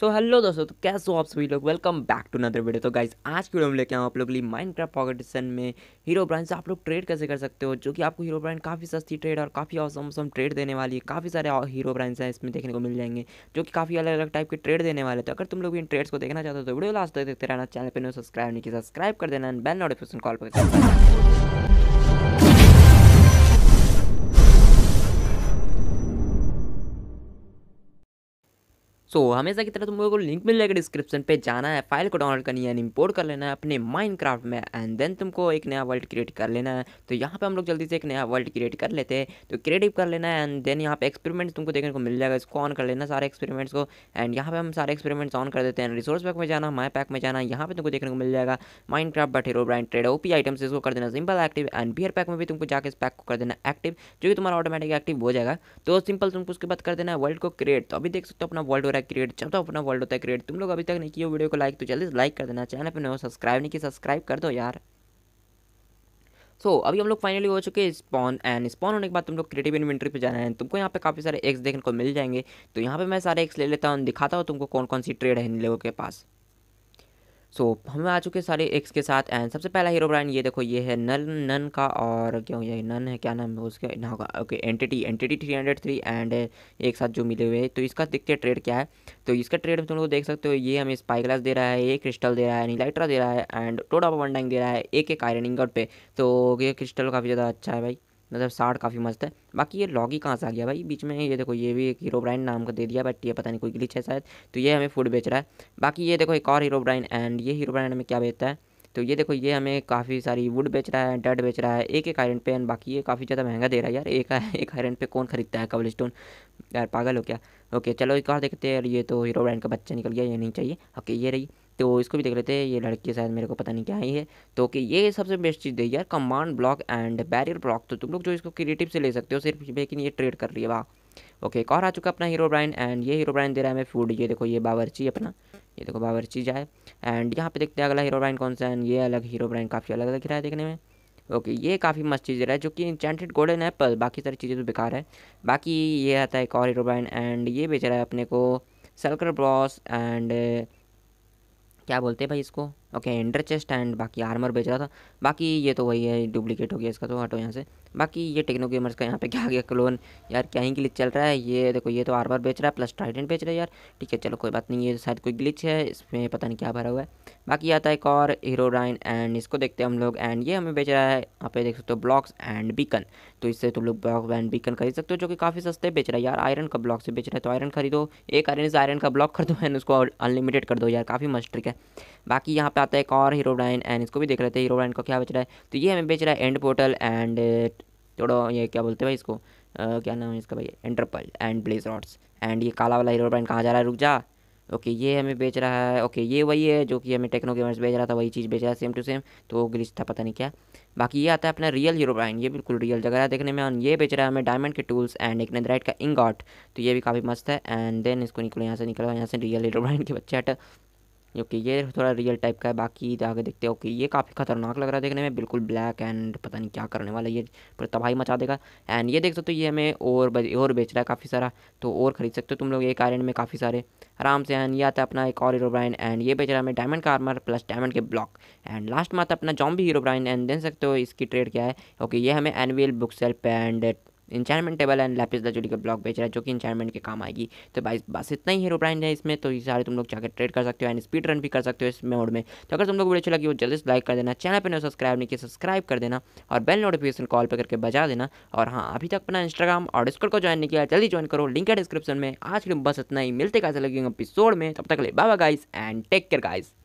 so hello दोस्तों तो कैसे हो आप सभी लोग welcome back to another video तो गाइज आज की वीडियो में लेके आऊँ आप लोग माइंड क्राफ्ट पॉकेटिशन में हीरो ब्रांड से आप लोग ट्रेड कैसे कर सकते हो जो कि आपको हीरो ब्रांड काफ़ी सस्ती ट्रेड और काफ़ी औसम औसम ट्रेड देने वाली है काफ़ी सारे हीरो ब्रांड्स हैं इसमें देखने को मिल जाएंगे जो कि काफ़ी अलग अलग टाइप के ट्रेड देने वाले तो अगर तुम लोग इन ट्रेड्स को देखना चाहते हो तो वीडियो लास्ट तक देखते रहना चैनल पर सब्सक्राइब नहीं किया सब्सक्राइब कर देना बेल नोटिफिकेशन कॉल पर सो so, हमेशा की तरह तुम लोगों को लिंक मिल जाएगा डिस्क्रिप्शन पे जाना है फाइल को डाउनलोड करनी है इम्पोर्ट कर लेना है अपने माइनक्राफ्ट में एंड देन तुमको एक नया वर्ल्ड क्रिएट कर लेना है तो यहाँ पे हम लोग जल्दी से एक नया वर्ल्ड क्रिएट कर लेते हैं तो क्रिएटिव कर लेना है एंड देन यहाँ पे एक्सपेरिमेंट्स तुमको देखने को मिल जाएगा इसको ऑन कर लेना सारे एक्सपेरिमेंट्स को एंड यहाँ पे हम सारे एक्सपेरिमेंट्स ऑन कर देते हैं रिसोर्स पैक में जाना माई पैक में जाना यहाँ पे तुमको देखने को मिल जाएगा Minecraft but Herobrine trade OP items इसको कर देना simple active and bear pack में भी तुमको जाकर इस पैक को कर देना एक्टिव जो कि तुम्हारा ऑटोमेटिक एक्टिव हो जाएगा तो सिंपल तुमको उसके बाद कर देना है वर्ल्ड को क्रिएट तो अभी देख सकते हो अपना वर्ल्ड मेरा क्रिएट चाहता हूँ अपना वर्ल्ड होता है क्रिएट तुम लोग अभी तक नहीं किए वीडियो को लाइक तो जल्दी लाइक कर देना चैनल पर नहीं हो सब्सक्राइब नहीं किया सब्सक्राइब कर दो यार सो so, अभी हम लोग फाइनली हो चुके हैं स्पॉन एंड स्पॉन होने के बाद तुम लोग क्रिएटिव इन्वेंट्री पे जाना है तुमको यहाँ पे काफ़ी सारे एक्स देखने को मिल जाएंगे तो यहाँ पे मैं सारे एक्स ले लेता हूँ दिखाता हूँ तुमको कौन कौन सी ट्रेड है इन लोगों के पास सो so, हम आ चुके सारे एक्स के साथ एंड सबसे पहला हीरो ब्रांड ये देखो ये है नन नन का और क्या ये नन है क्या नाम है उसका ना होगा okay entity entity three hundred three and एक साथ जो मिले हुए तो इसका देखते हैं ट्रेड क्या है तो इसका ट्रेड तुम लोग देख सकते हो ये हमें स्पाई ग्लास दे रहा है ये क्रिस्टल दे रहा है नीलाइट्रा दे रहा है एंड टोडा वन डाइंग दे रहा है एक एक आयरन इंगट पे तो ये क्रिस्टल काफ़ी ज़्यादा अच्छा है भाई मतलब साठ काफ़ी मस्त है बाकी ये लॉगी कहाँ से आ गया भाई बीच में ये देखो ये भी एक हीरो ब्राइन नाम का दे दिया बट ये पता नहीं कोई ग्लिच है शायद तो ये हमें फूड बेच रहा है बाकी ये देखो एक और हीरो ब्राइन एंड ये हीरो ब्राइन हमें क्या बेचता है तो ये देखो ये हमें काफ़ी सारी वुड बेच रहा है डट बेच रहा है एक एक आयरन पे एंड बाकी ये काफ़ी ज़्यादा महंगा दे रहा है यार एक एक आयरन पे कौन खरीदता है कबल स्टोन यार पागल हो क्या ओके चलो एक और देखते हैं यार ये तो हीरो ब्रांड का बच्चा निकल गया ये नहीं चाहिए ओके ये रही तो इसको भी देख लेते हैं ये लड़की शायद मेरे को पता नहीं क्या ही है तो ओके ये सबसे बेस्ट चीज़ है यार command block and barrier block तो तुम लोग जो इसको क्रिएटिव से ले सकते हो सिर्फ लेकिन ये ट्रेड कर रही है वाह ओके और आ चुका अपना हीरो ब्रांड एंड ये हीरो ब्रांड दे रहा है हमें फूड ये देखो ये बावरची अपना ये देखो बावरची जाए एंड यहाँ पे देखते हैं अगला हीरो ब्रांड कौन सा है ये अलग हीरो ब्रांड काफ़ी अलग दिख रहा है देखने में ओके ये काफ़ी मस्त चीज़ रहा है जो कि इंचेंटेड गोल्डन पर बाकी सारी चीज़ें तो बेकार है बाकी ये आता है एक और हीरो ब्रांड एंड ये बेच रहा है अपने को सल्कर ब्रॉस एंड क्या बोलते हैं भाई इसको ओके एंडर चेस्ट एंड बाकी आर्मर बेच रहा था बाकी ये तो वही है डुप्लीकेट हो गया इसका तो हटो यहाँ से बाकी ये टेक्नो गेमर्स का यहाँ पे क्या गया क्लोन यार क्या ही ग्लिच चल रहा है ये देखो ये तो आर्मर बेच रहा है प्लस ट्राइडेंट बेच रहा है यार ठीक है चलो कोई बात नहीं ये शायद कोई ग्लिच है इसमें पता नहीं क्या भरा हुआ है बाकी आता है एक और हीरोडाइन एंड इसको देखते हैं हम लोग एंड ये हमें बेच रहा है यहाँ पे देख सकते हो ब्लॉक्स एंड बीकन तो इससे तुम लोग ब्लॉक एंड बीकन खरीद सकते हो जो कि काफ़ी सस्ते बेच रहा है यार आयरन का ब्लॉक से बेच रहा है तो आयरन खरीदो एक आयरन से आयरन का ब्लॉक खरीदो एंड उसको अनलिमिटेड कर दो यार काफ़ी मस्ट्रिक है बाकी यहाँ पे आता है एक और हीरो ब्राइन एंड इसको भी देख रहे थे हीरो ब्राइन को क्या बेच रहा है तो ये हमें बेच रहा है एंड पोर्टल एंड थोड़ा ये क्या बोलते हैं भाई इसको आ, क्या नाम है इसका भाई ender pearl and blaze rods and ये काला वाला हीरो ब्राइन कहाँ जा रहा है रुक जा ओके ये हमें बेच रहा है ओके ये वही है जो कि हमें टेक्नो गेमर्स बेच रहा था वही चीज़ बेच रहा है सेम टू सेम तो ग्लिच था पता नहीं क्या बाकी ये आता है अपना रियल हीरो ब्राइन ये बिल्कुल रियल जगह है देखने में और ये बेच रहा है हमें डायमंड के टूल्स एंड एक नेदराइट का इंगॉट तो ये भी काफ़ी मस्त है एंड देन इसको निकलो यहाँ से निकलो यहाँ से रियल हीरो ब्राइन के बच्चे हटा ओके ये थोड़ा रियल टाइप का है बाकी तो आगे देखते हैं ओके ये काफ़ी खतरनाक लग रहा है देखने में बिल्कुल ब्लैक एंड पता नहीं क्या करने वाला ये पूरा तबाही मचा देगा एंड ये देख सकते हो तो ये हमें और और बेच रहा है काफ़ी सारा तो और ख़रीद सकते हो तुम लोग एक आयरन में काफ़ी सारे आराम से एंड ये आता है अपना एक और हीरो ब्राइन एंड ये बेच रहा है हमें डायमंड का आर्मर प्लस डायमंड के ब्लॉक एंड लास्ट में आता है अपना जॉम्बी ब्राइन एंड देख सकते हो इसकी ट्रेड क्या है ओके ये हमें anvil bookshelf and enchantment table and lapis lazuli का ब्लॉक बेच रहा है जो कि इंचारमेंट के काम आएगी तो बाइस बस इतना ही हीरो ब्रांड है इसमें तो ये सारे तुम लोग जाकर ट्रेड कर सकते हो एंड स्पीड रन भी कर सकते हो इस मोड में तो अगर तुम लोग वीडियो अच्छी लगी वो जल्दी से लाइक कर देना चैनल पर सब्सक्राइब नहीं किया सब्सक्राइब कर देना और बेल नोटिफिकेशन कॉल पर करके बजा देना और हाँ अभी तक अपना इंस्टाग्राम और डिस्कॉर्ड को ज्वाइन नहीं किया जल्दी ज्वाइन करो लिंक है डिस्क्रिप्शन में आज के लिए बस इतना ही मिलते कैसे लगेंगे अपिसोड में तब तक ले बाबा guys and take care guys